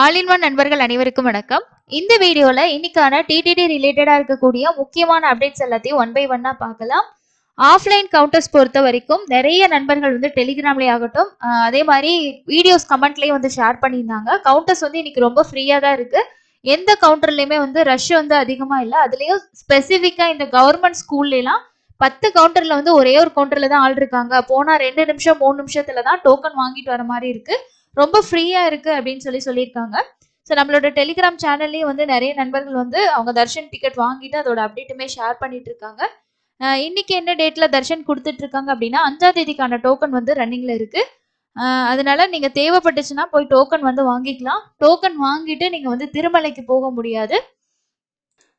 all in one நண்பர்கள் அனைவருக்கும் வணக்கம் இந்த வீடியோல இன்னைக்கான டிடிடி ரிலேட்டடா இருக்கக்கூடிய முக்கியமான அப்டேட்ஸ் எல்லாத்தையும் ஒன் பை ஒன்னா பார்க்கலாம் ஆஃப்லைன் கவுண்டர்ஸ் பொறுத்த வரைக்கும் நிறைய நண்பர்கள் வந்து டெலிகிராம்லேயே ஆகட்டும் அதே மாதிரி வீடியோஸ் கமெண்ட்லேயும் வந்து ஷேர் பண்ணியிருந்தாங்க கவுண்டர்ஸ் வந்து இன்னைக்கு ரொம்ப ஃப்ரீயாக தான் இருக்கு எந்த கவுண்டர்லையுமே வந்து ரஷ் வந்து அதிகமாக இல்லை அதுலேயும் ஸ்பெசிஃபிக்காக இந்த கவர்மெண்ட் ஸ்கூல்லாம் பத்து கவுண்டர்ல வந்து ஒரே ஒரு கவுண்டர்ல தான் ஆள் இருக்காங்க போனா ரெண்டு நிமிஷம் மூணு நிமிஷத்தில் தான் டோக்கன் வாங்கிட்டு வர மாதிரி இருக்கு ரொம்ப ஃப்ரீயா இருக்கு அப்படின்னு சொல்லி சொல்லியிருக்காங்க ஸோ நம்மளோட டெலிகிராம் சேனல்லேயே வந்து நிறைய நண்பர்கள் வந்து அவங்க தர்ஷன் டிக்கெட் வாங்கிட்டு அதோட அப்டேட்டுமே ஷேர் பண்ணிட்டு இருக்காங்க இன்னைக்கு என்ன டேட்ல தர்ஷன் கொடுத்துட்டு இருக்காங்க அப்படின்னா அஞ்சாம் தேதிக்கான டோக்கன் வந்து ரன்னிங்ல இருக்கு அதனால நீங்க தேவைப்பட்டுச்சுன்னா போய் டோக்கன் வந்து வாங்கிக்கலாம் டோக்கன் வாங்கிட்டு நீங்க வந்து திருமலைக்கு போக முடியாது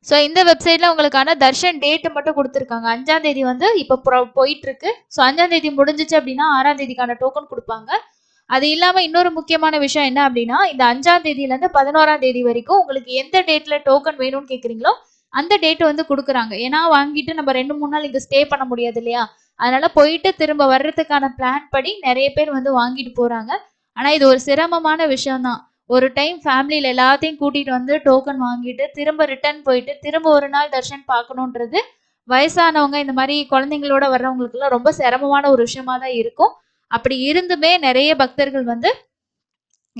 ஸோ இந்த வெப்சைட்ல உங்களுக்கான தர்ஷன் டேட்டு மட்டும் கொடுத்துருக்காங்க அஞ்சாம் தேதி வந்து இப்போ போயிட்டு இருக்கு ஸோ அஞ்சாம் தேதி முடிஞ்சிச்சு அப்படின்னா ஆறாம் தேதிக்கான டோக்கன் கொடுப்பாங்க அது இல்லாம இன்னொரு முக்கியமான விஷயம் என்ன அப்படின்னா இந்த அஞ்சாம் தேதியில இருந்து பதினோராம் தேதி வரைக்கும் உங்களுக்கு எந்த டேட்ல டோக்கன் வேணும்னு கேக்குறீங்களோ அந்த டேட் வந்து கொடுக்குறாங்க ஏன்னா வாங்கிட்டு நம்ம ரெண்டு மூணு நாள் இங்க ஸ்டே பண்ண முடியாது இல்லையா அதனால போயிட்டு திரும்ப வர்றதுக்கான பிளான் படி நிறைய பேர் வந்து வாங்கிட்டு போறாங்க ஆனா இது ஒரு சிரமமான விஷயம்தான் ஒரு டைம் ஃபேமிலியில எல்லாத்தையும் கூட்டிட்டு வந்து டோக்கன் வாங்கிட்டு திரும்ப ரிட்டர்ன் போயிட்டு திரும்ப ஒரு நாள் தர்ஷன் பார்க்கணுன்றது வயசானவங்க இந்த மாதிரி குழந்தைங்களோட வர்றவங்களுக்குலாம் ரொம்ப சிரமமான ஒரு விஷயமா தான் இருக்கும் அப்படி இருந்துமே நிறைய பக்தர்கள் வந்து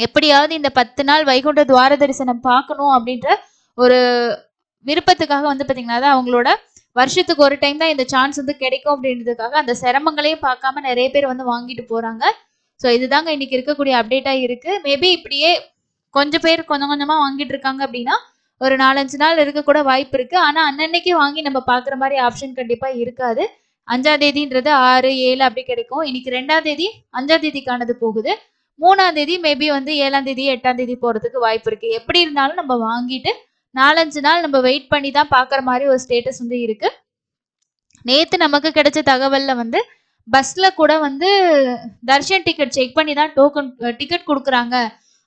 எப்படியாவது இந்த பத்து நாள் வைகுண்ட துவார தரிசனம் பார்க்கணும் அப்படின்ற ஒரு விருப்பத்துக்காக வந்து பார்த்தீங்கன்னா அவங்களோட வருஷத்துக்கு ஒரு டைம் தான் இந்த சான்ஸ் வந்து கிடைக்கும் அப்படின்றதுக்காக அந்த சிரமங்களையும் பார்க்காம நிறைய பேர் வந்து வாங்கிட்டு போறாங்க ஸோ இதுதாங்க இன்னைக்கு இருக்கக்கூடிய அப்டேட்டாக இருக்கு மேபி இப்படியே கொஞ்சம் பேர் கொஞ்சம் கொஞ்சமா வாங்கிட்டு இருக்காங்க அப்படின்னா ஒரு நாலஞ்சு நாள் இருக்க கூட வாய்ப்பு இருக்கு ஆனா அன்னன்னைக்கு வாங்கி நம்ம பாக்குற மாதிரி ஆப்ஷன் கண்டிப்பா இருக்காது அஞ்சாம் தேதின்றது ஆறு ஏழு அப்படி கிடைக்கும் இன்னைக்கு ரெண்டாம் தேதி அஞ்சாம் தேதிக்கானது போகுது மூணாம் தேதி மேபி வந்து ஏழாம் தேதி எட்டாம் தேதி போறதுக்கு வாய்ப்பு இருக்கு எப்படி இருந்தாலும் நம்ம வாங்கிட்டு நாலஞ்சு நாள் நம்ம வெயிட் பண்ணி தான் பாக்குற மாதிரி ஒரு ஸ்டேட்டஸ் வந்து இருக்கு நேத்து நமக்கு கிடைச்ச தகவல்ல வந்து பஸ்ல கூட வந்து தர்ஷன் டிக்கெட் செக் பண்ணி தான் டோக்கன் டிக்கெட் கொடுக்குறாங்க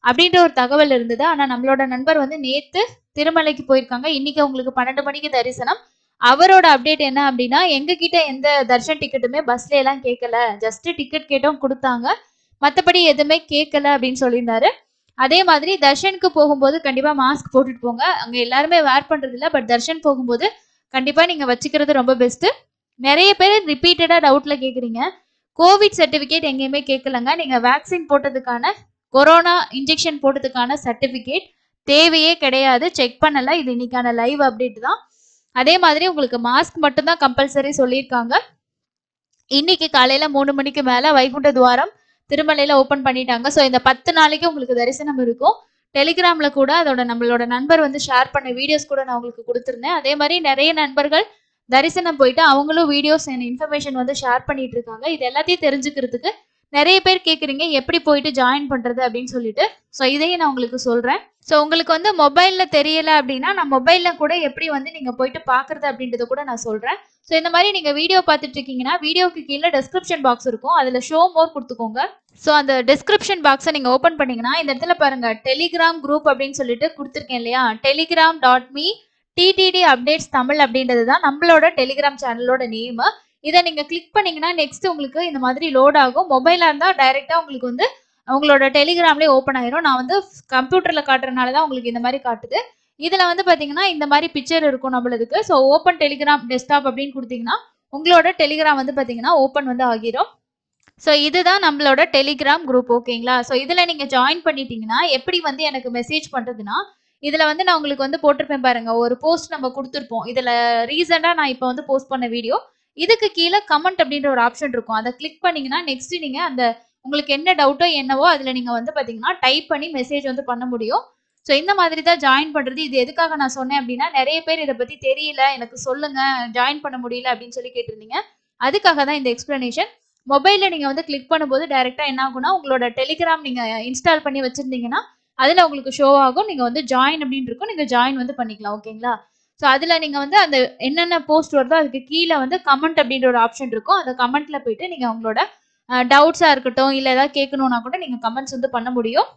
அப்படின்ற ஒரு தகவல் இருந்தது ஆனா நம்மளோட நண்பர் வந்து நேத்து திருமலைக்கு போயிருக்காங்க இன்னைக்கு அவங்களுக்கு பன்னெண்டு மணிக்கு தரிசனம் அவரோட அப்டேட் என்ன அப்படின்னா கிட்ட எந்த தர்ஷன் டிக்கெட்டுமே பஸ்ல எல்லாம் கேட்கல ஜஸ்ட் டிக்கெட் கேட்டும் கொடுத்தாங்க மற்றபடி எதுவுமே கேட்கல அப்படின்னு சொல்லியிருந்தாரு அதே மாதிரி தர்ஷனுக்கு போகும்போது கண்டிப்பா மாஸ்க் போட்டுட்டு போங்க அங்க எல்லாருமே வேர் பண்றது இல்லை பட் தர்ஷன் போகும்போது கண்டிப்பா நீங்க வச்சுக்கிறது ரொம்ப பெஸ்ட் நிறைய பேர் ரிப்பீட்டடா டவுட்ல கேக்குறீங்க கோவிட் சர்டிபிகேட் எங்கேயுமே கேட்கலங்க நீங்க வேக்சின் போட்டதுக்கான கொரோனா இன்ஜெக்ஷன் போட்டதுக்கான சர்டிபிகேட் தேவையே கிடையாது செக் பண்ணல இது இன்னைக்கான லைவ் அப்டேட் தான் அதே மாதிரி உங்களுக்கு மாஸ்க் மட்டும்தான் கம்பல்சரி சொல்லியிருக்காங்க இன்னைக்கு காலையில மூணு மணிக்கு மேல வைகுண்ட துவாரம் திருமலையில ஓபன் பண்ணிட்டாங்க ஸோ இந்த பத்து நாளைக்கு உங்களுக்கு தரிசனம் இருக்கும் டெலிகிராம்ல கூட அதோட நம்மளோட நண்பர் வந்து ஷேர் பண்ண வீடியோஸ் கூட நான் உங்களுக்கு கொடுத்துருந்தேன் அதே மாதிரி நிறைய நண்பர்கள் தரிசனம் போயிட்டு அவங்களும் வீடியோஸ் அண்ட் இன்ஃபர்மேஷன் வந்து ஷேர் பண்ணிட்டு இருக்காங்க இது எல்லாத்தையும் தெரிஞ்சுக்கிறதுக்கு நிறைய பேர் கேட்குறீங்க எப்படி போயிட்டு ஜாயின் பண்ணுறது அப்படின்னு சொல்லிட்டு ஸோ இதையும் நான் உங்களுக்கு சொல்கிறேன் ஸோ உங்களுக்கு வந்து மொபைலில் தெரியல அப்படின்னா நான் மொபைலில் கூட எப்படி வந்து நீங்கள் போயிட்டு பார்க்குறது அப்படின்றத கூட நான் சொல்கிறேன் ஸோ இந்த மாதிரி நீங்கள் வீடியோ பார்த்துட்டு இருக்கீங்கன்னா வீடியோக்கு கீழே டெஸ்கிரிப்ஷன் பாக்ஸ் இருக்கும் அதில் ஷோ மோர் கொடுத்துக்கோங்க ஸோ அந்த டெஸ்கிரிப்ஷன் பாக்ஸை நீங்கள் ஓப்பன் பண்ணிங்கன்னா இந்த இடத்துல பாருங்கள் டெலிகிராம் குரூப் அப்படின்னு சொல்லிட்டு கொடுத்துருக்கேன் இல்லையா Telegram dot me TTD updates Tamil அப்படின்றது தான் நம்மளோட டெலிகிராம் சேனலோட நேமு இதை நீங்க கிளிக் பண்ணீங்கன்னா நெக்ஸ்ட் உங்களுக்கு இந்த மாதிரி லோட் ஆகும் மொபைலா இருந்தா டைரக்டா உங்களுக்கு வந்து உங்களோட டெலிகிராம்லேயே ஓப்பன் ஆயிரும் நான் வந்து கம்ப்யூட்டர்ல காட்டுறதுனால தான் உங்களுக்கு இந்த மாதிரி காட்டுது இதுல வந்து பாத்தீங்கன்னா இந்த மாதிரி பிக்சர் இருக்கும் நம்மளுக்கு ஸோ ஓப்பன் டெலிகிராம் டெஸ்க்டாப் அப்படின்னு கொடுத்தீங்கன்னா உங்களோட டெலிகிராம் வந்து பாத்தீங்கன்னா ஓப்பன் வந்து ஆகிரும் ஸோ இதுதான் நம்மளோட டெலிகிராம் குரூப் ஓகேங்களா ஸோ இதில் நீங்கள் ஜாயின் பண்ணிட்டீங்கன்னா எப்படி வந்து எனக்கு மெசேஜ் பண்ணுறதுன்னா இதில் வந்து நான் உங்களுக்கு வந்து போட்டிருப்பேன் பாருங்கள் ஒரு போஸ்ட் நம்ம கொடுத்துருப்போம் இதில் ரீசெண்டாக நான் இப்போ வந்து போஸ்ட் பண்ண வீடியோ இதுக்கு கீழே கமெண்ட் அப்படின்ற ஒரு ஆப்ஷன் இருக்கும் அதை கிளிக் பண்ணீங்கன்னா நெக்ஸ்ட் நீங்க அந்த உங்களுக்கு என்ன டவுட்டோ என்னவோ அதுல நீங்க வந்து பாத்தீங்கன்னா டைப் பண்ணி மெசேஜ் வந்து பண்ண முடியும் ஸோ இந்த மாதிரி தான் ஜாயின் பண்றது இது எதுக்காக நான் சொன்னேன் அப்படின்னா நிறைய பேர் இதை பத்தி தெரியல எனக்கு சொல்லுங்க ஜாயின் பண்ண முடியல அப்படின்னு சொல்லி கேட்டிருந்தீங்க அதுக்காக தான் இந்த எக்ஸ்பிளனேஷன் மொபைலில் நீங்கள் வந்து கிளிக் பண்ணும்போது டைரக்டா என்ன ஆகும்னா உங்களோட டெலிகிராம் நீங்கள் இன்ஸ்டால் பண்ணி வச்சிருந்தீங்கன்னா அதில் உங்களுக்கு ஷோ ஆகும் நீங்கள் வந்து ஜாயின் அப்படின்னு இருக்கும் நீங்கள் ஜாயின் வந்து பண்ணிக்கலாம் ஓகேங்களா ஸோ அதில் நீங்கள் வந்து அந்த என்னென்ன போஸ்ட் வருதோ அதுக்கு கீழே வந்து கமெண்ட் அப்படின்ற ஒரு ஆப்ஷன் இருக்கும் அந்த கமெண்ட்டில் போயிட்டு நீங்கள் உங்களோட டவுட்ஸாக இருக்கட்டும் இல்லை ஏதாவது கேட்கணும்னா கூட நீங்கள் கமெண்ட்ஸ் வந்து பண்ண முடியும்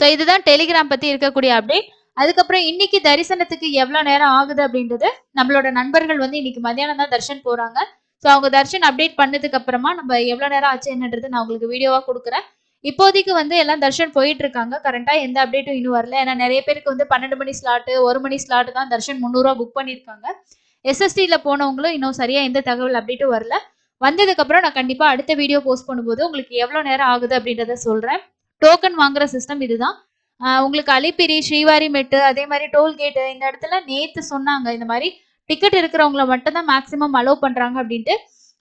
ஸோ இதுதான் டெலிகிராம் பற்றி இருக்கக்கூடிய அப்டேட் அதுக்கப்புறம் இன்னைக்கு தரிசனத்துக்கு எவ்வளோ நேரம் ஆகுது அப்படின்றது நம்மளோட நண்பர்கள் வந்து இன்னைக்கு மத்தியானம் தான் தர்ஷன் போகிறாங்க ஸோ அவங்க தர்ஷன் அப்டேட் பண்ணதுக்கு அப்புறமா நம்ம எவ்வளோ நேரம் ஆச்சு என்னன்றது நான் உங்களுக்கு வீடியோவாக கொடுக்குறேன் இப்போதைக்கு வந்து எல்லாம் தர்ஷன் போயிட்டு இருக்காங்க கரெண்டா எந்த அப்டேட்டும் இன்னும் வரல ஏன்னா நிறைய பேருக்கு வந்து பன்னெண்டு மணி ஸ்லாட்டு ஒரு மணி ஸ்லாட்டு தான் தர்ஷன் முந்நூறுரூவா புக் பண்ணியிருக்காங்க எஸ்எஸ்டியில போனவங்களும் இன்னும் சரியா எந்த தகவல் அப்டேட்டும் வரல வந்ததுக்கப்புறம் நான் கண்டிப்பா அடுத்த வீடியோ போஸ்ட் பண்ணும்போது உங்களுக்கு எவ்வளோ நேரம் ஆகுது அப்படின்றத சொல்றேன் டோக்கன் வாங்குற சிஸ்டம் இதுதான் உங்களுக்கு அலிப்பிரி ஸ்ரீவாரி மெட்டு அதே மாதிரி டோல்கேட்டு இந்த இடத்துல நேத்து சொன்னாங்க இந்த மாதிரி டிக்கெட் இருக்கிறவங்கள மட்டும் தான் மேக்சிமம் அலோவ் பண்றாங்க அப்படின்ட்டு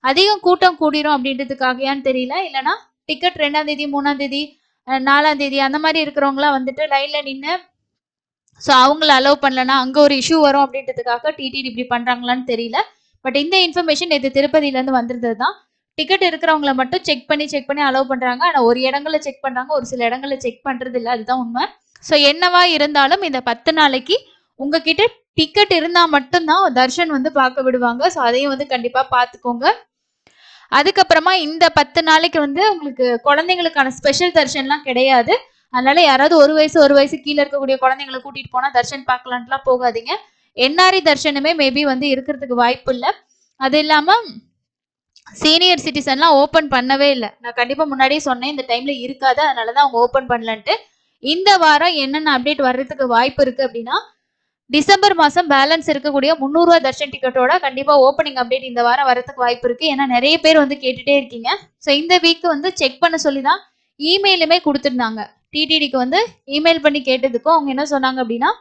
அதிகம் கூட்டம் கூடிரும் அப்படின்றதுக்காகயான்னு தெரியல இல்லைன்னா டிக்கெட் ரெண்டாம் தேதி மூணாம் தேதி நாலாம் தேதி அந்த மாதிரி இருக்கிறவங்களாம் வந்துட்டு லைன்ல நின்று ஸோ அவங்கள அலோவ் பண்ணலன்னா அங்கே ஒரு இஷ்யூ வரும் அப்படின்றதுக்காக டிடிடி இப்படி பண்ணுறாங்களான்னு தெரியல பட் இந்த இன்ஃபர்மேஷன் நேற்று திருப்பதியிலேருந்து வந்திருந்தது தான் டிக்கெட் இருக்கிறவங்கள மட்டும் செக் பண்ணி செக் பண்ணி அலோவ் பண்ணுறாங்க ஆனால் ஒரு இடங்களில் செக் பண்ணுறாங்க ஒரு சில இடங்களில் செக் பண்ணுறது இல்லை அதுதான் உண்மை ஸோ என்னவா இருந்தாலும் இந்த பத்து நாளைக்கு உங்ககிட்ட டிக்கெட் இருந்தால் மட்டும்தான் தர்ஷன் வந்து பார்க்க விடுவாங்க ஸோ அதையும் வந்து கண்டிப்பாக பார்த்துக்கோங்க அதுக்கப்புறமா இந்த பத்து நாளைக்கு வந்து உங்களுக்கு குழந்தைங்களுக்கான ஸ்பெஷல் தர்ஷன்லாம் கிடையாது அதனால யாராவது ஒரு வயசு ஒரு வயசு கீழே இருக்கக்கூடிய குழந்தைங்களை கூட்டிட்டு போனா தர்ஷன் பார்க்கலான்ட்டுலாம் போகாதீங்க என்ஆர்இ தர்ஷனமே மேபி வந்து இருக்கிறதுக்கு வாய்ப்பு இல்லை அது இல்லாம சீனியர் சிட்டிசன்லாம் ஓப்பன் பண்ணவே இல்லை நான் கண்டிப்பா முன்னாடியே சொன்னேன் இந்த டைம்ல இருக்காது அதனாலதான் அவங்க ஓப்பன் பண்ணலன்ட்டு இந்த வாரம் என்னென்ன அப்டேட் வர்றதுக்கு வாய்ப்பு இருக்கு அப்படின்னா டிசம்பர் மாதம் பேலன்ஸ் இருக்கக்கூடிய முந்நூறுரூவா தர்ஷன் டிக்கெட்டோட கண்டிப்பாக ஓப்பனிங் அப்டேட் இந்த வாரம் வரதுக்கு வாய்ப்பு இருக்குது ஏன்னா நிறைய பேர் வந்து கேட்டுகிட்டே இருக்கீங்க ஸோ இந்த வீக் வந்து செக் பண்ண சொல்லி தான் இமெயிலுமே கொடுத்துருந்தாங்க டிடிடிக்கு வந்து இமெயில் பண்ணி கேட்டதுக்கும் அவங்க என்ன சொன்னாங்க அப்படின்னா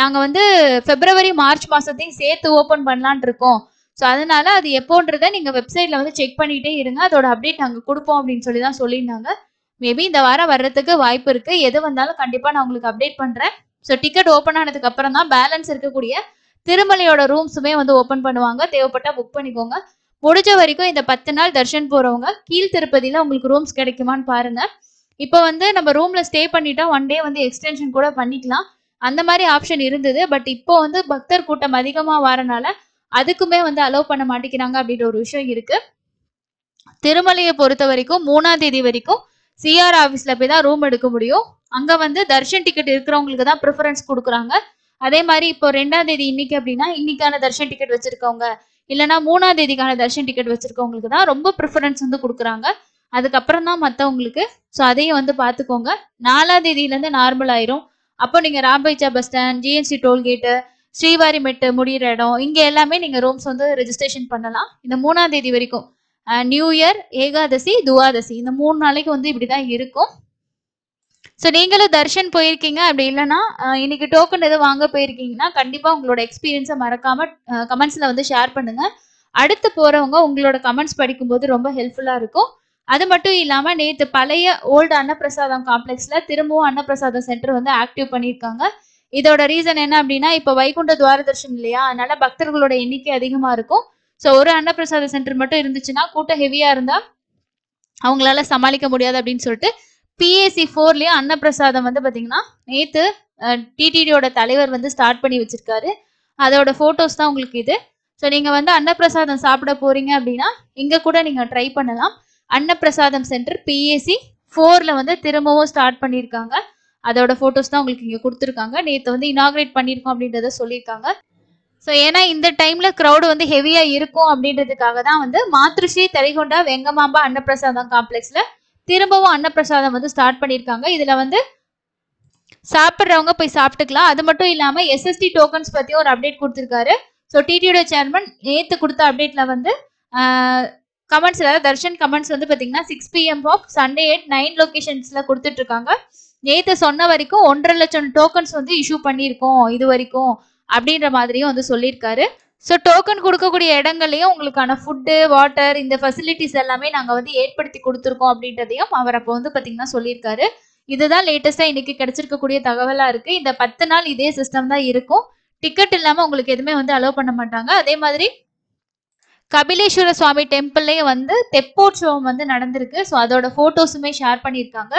நாங்கள் வந்து பிப்ரவரி மார்ச் மாதத்தையும் சேர்த்து ஓப்பன் பண்ணலான் இருக்கோம் ஸோ அதனால அது எப்போன்றதை நீங்கள் வெப்சைட்டில் வந்து செக் பண்ணிகிட்டே இருங்க அதோட அப்டேட் நாங்கள் கொடுப்போம் அப்படின்னு சொல்லி தான் சொல்லியிருந்தாங்க மேபி இந்த வாரம் வர்றதுக்கு வாய்ப்பு இருக்குது எது வந்தாலும் கண்டிப்பாக நான் உங்களுக்கு அப்டேட் பண்ணுறேன் ஸோ டிக்கெட் ஓப்பன் ஆனதுக்கு அப்புறம் தான் பேலன்ஸ் இருக்கக்கூடிய திருமலையோட ரூம்ஸுமே வந்து ஓப்பன் பண்ணுவாங்க தேவைப்பட்டா புக் பண்ணிக்கோங்க முடிஞ்ச வரைக்கும் இந்த பத்து நாள் தர்ஷன் போறவங்க கீழ் திருப்பதியில உங்களுக்கு ரூம்ஸ் கிடைக்குமான்னு பாருங்க இப்போ வந்து நம்ம ரூம்ல ஸ்டே பண்ணிட்டா ஒன் டே வந்து எக்ஸ்டென்ஷன் கூட பண்ணிக்கலாம் அந்த மாதிரி ஆப்ஷன் இருந்தது பட் இப்போ வந்து பக்தர் கூட்டம் அதிகமாக வரனால அதுக்குமே வந்து அலோவ் பண்ண மாட்டேங்கிறாங்க அப்படின்ற ஒரு விஷயம் இருக்கு திருமலையை பொறுத்த வரைக்கும் மூணாம் தேதி வரைக்கும் சிஆர் ஆஃபீஸில் போய் தான் ரூம் எடுக்க முடியும் அங்க வந்து தர்ஷன் டிக்கெட் இருக்கிறவங்களுக்கு தான் ப்ரிஃபரன்ஸ் கொடுக்குறாங்க அதே மாதிரி இப்போ ரெண்டாம் தேதி இன்னைக்கு அப்படின்னா இன்னைக்கான தர்ஷன் டிக்கெட் வச்சிருக்கவங்க இல்லைன்னா மூணாம் தேதிக்கான தர்ஷன் டிக்கெட் வச்சிருக்கவங்களுக்கு தான் ரொம்ப ப்ரிஃபரன்ஸ் வந்து கொடுக்குறாங்க அதுக்கப்புறம் தான் மற்றவங்களுக்கு ஸோ அதையும் வந்து பார்த்துக்கோங்க நாலாம் தேதியிலேருந்து நார்மல் ஆயிரும் அப்போ நீங்கள் Rambhageecha bus stand GNC tollgate Srivarimettu முடிகிற இடம் இங்கே எல்லாமே நீங்கள் ரூம்ஸ் வந்து ரெஜிஸ்ட்ரேஷன் பண்ணலாம் இந்த மூணாம் தேதி வரைக்கும் நியூ இயர் ஏகாதசி துவாதசி இந்த மூணு நாளைக்கு வந்து இப்படி தான் இருக்கும் ஸோ நீங்களும் தர்ஷன் போயிருக்கீங்க அப்படி இல்லைன்னா இன்னைக்கு டோக்கன் எதுவும் வாங்க போயிருக்கீங்கன்னா கண்டிப்பாக உங்களோட எக்ஸ்பீரியன்ஸை மறக்காம கமெண்ட்ஸில் வந்து ஷேர் பண்ணுங்க அடுத்து போகிறவங்க உங்களோட கமெண்ட்ஸ் படிக்கும்போது ரொம்ப ஹெல்ப்ஃபுல்லாக இருக்கும் அது மட்டும் இல்லாமல் நேற்று பழைய ஓல்டு அன்னப்பிரசாதம் காம்ப்ளெக்ஸில் திரும்பவும் அன்னப்பிரசாதம் சென்டர் வந்து ஆக்டிவ் பண்ணியிருக்காங்க இதோட ரீசன் என்ன அப்படின்னா இப்போ வைகுண்ட துவாரதர்ஷன் இல்லையா அதனால பக்தர்களோட எண்ணிக்கை அதிகமாக இருக்கும் ஸோ ஒரு அன்னப்பிரசாத சென்டர் மட்டும் இருந்துச்சுன்னா கூட்டம் ஹெவியாக இருந்தால் அவங்களால சமாளிக்க முடியாது அப்படின்னு சொல்லிட்டு பிஏசி ஃபோர்லயே அன்னப்பிரசாதம் வந்து பாத்தீங்கன்னா நேத்து டிடிடியோட தலைவர் வந்து ஸ்டார்ட் பண்ணி வச்சிருக்காரு அதோட போட்டோஸ் தான் உங்களுக்கு இது ஸோ நீங்க வந்து அன்னப்பிரசாதம் சாப்பிட போறீங்க அப்படின்னா இங்க கூட நீங்க ட்ரை பண்ணலாம் அன்னப்பிரசாதம் சென்டர் பிஏசி ஃபோர்ல வந்து திரும்பவும் ஸ்டார்ட் பண்ணியிருக்காங்க அதோட போட்டோஸ் தான் உங்களுக்கு இங்க கொடுத்துருக்காங்க நேற்று வந்து இனாகிரேட் பண்ணியிருக்கோம் அப்படின்றத சொல்லியிருக்காங்க ஸோ ஏன்னா இந்த டைம்ல க்ரௌடு வந்து ஹெவியா இருக்கும் அப்படின்றதுக்காக தான் வந்து மாத்ருஸ்ரீ தெரிகொண்டா வெங்கமாம்பா அன்னப்பிரசாதம் காம்ப்ளெக்ஸ்ல திரும்பவும் அன்னப்பிரசாதம் வந்து ஸ்டார்ட் பண்ணியிருக்காங்க இதில் வந்து சாப்பிட்றவங்க போய் சாப்பிட்டுக்கலாம் அது மட்டும் இல்லாமல் எஸ்எஸ்டி டோக்கன்ஸ் பற்றியும் ஒரு அப்டேட் கொடுத்துருக்காரு ஸோ டிடியோட சேர்மன் நேற்று கொடுத்த அப்டேட்டில் வந்து கமெண்ட்ஸ் அதாவது தர்ஷன் கமெண்ட்ஸ் வந்து பாத்தீங்கன்னா six PM of Sunday at nine கொடுத்துட்டு கொடுத்துட்ருக்காங்க நேற்று சொன்ன வரைக்கும் ஒன்றரை லட்சம் டோக்கன்ஸ் வந்து இஷ்யூ பண்ணியிருக்கோம் இது வரைக்கும் அப்படின்ற மாதிரியும் வந்து சொல்லியிருக்காரு ஸோ டோக்கன் கொடுக்கக்கூடிய இடங்கள்லையும் உங்களுக்கான ஃபுட்டு வாட்டர் இந்த ஃபெசிலிட்டிஸ் எல்லாமே நாங்கள் வந்து ஏற்படுத்தி கொடுத்துருக்கோம் அப்படின்றதையும் அவர் அப்போ வந்து பார்த்தீங்கன்னா சொல்லியிருக்காரு இதுதான் லேட்டஸ்ட்டாக இன்றைக்கி கிடச்சிருக்கக்கூடிய தகவலாக இருக்குது இந்த பத்து நாள் இதே சிஸ்டம் தான் இருக்கும் டிக்கெட் இல்லாமல் உங்களுக்கு எதுவுமே வந்து அலோவ் பண்ண மாட்டாங்க அதே மாதிரி கபிலேஸ்வர சுவாமி டெம்பிள்லேயும் வந்து தெப்போற்சவம் வந்து நடந்திருக்கு ஸோ அதோட ஃபோட்டோஸுமே ஷேர் பண்ணியிருக்காங்க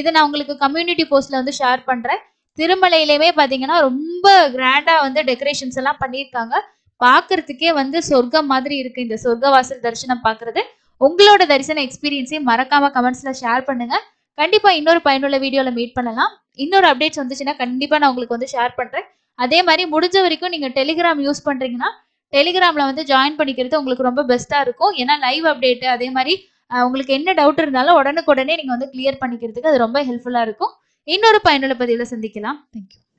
இதை நான் உங்களுக்கு கம்யூனிட்டி போஸ்டில் வந்து ஷேர் பண்ணுறேன் திருமலையிலையுமே பார்த்தீங்கன்னா ரொம்ப கிராண்டாக வந்து டெக்கரேஷன்ஸ் எல்லாம் பண்ணியிருக்காங்க பாக்குறதுக்கே வந்து சொர்க்கம் மாதிரி இருக்கு இந்த சொர்க்க வாசல் தரிசனம் பாக்குறது உங்களோட தரிசன எக்ஸ்பீரியன்ஸையும் மறக்காம கமெண்ட்ஸ்ல ஷேர் பண்ணுங்க கண்டிப்பா இன்னொரு பயனுள்ள வீடியோல மீட் பண்ணலாம் இன்னொரு அப்டேட்ஸ் வந்துச்சுன்னா கண்டிப்பா நான் உங்களுக்கு வந்து ஷேர் பண்றேன் அதே மாதிரி முடிஞ்ச வரைக்கும் நீங்க டெலிகிராம் யூஸ் பண்றீங்கன்னா டெலிகிராம்ல வந்து ஜாயின் பண்ணிக்கிறது உங்களுக்கு ரொம்ப பெஸ்டா இருக்கும் ஏன்னா லைவ் அப்டேட் அதே மாதிரி உங்களுக்கு என்ன டவுட் இருந்தாலும் உடனுக்குடனே நீங்க வந்து கிளியர் பண்ணிக்கிறதுக்கு அது ரொம்ப ஹெல்ப்ஃபுல்லா இருக்கும் இன்னொரு பயனுள்ள பதிவில் சந்திக்கலாம் தேங்க்யூ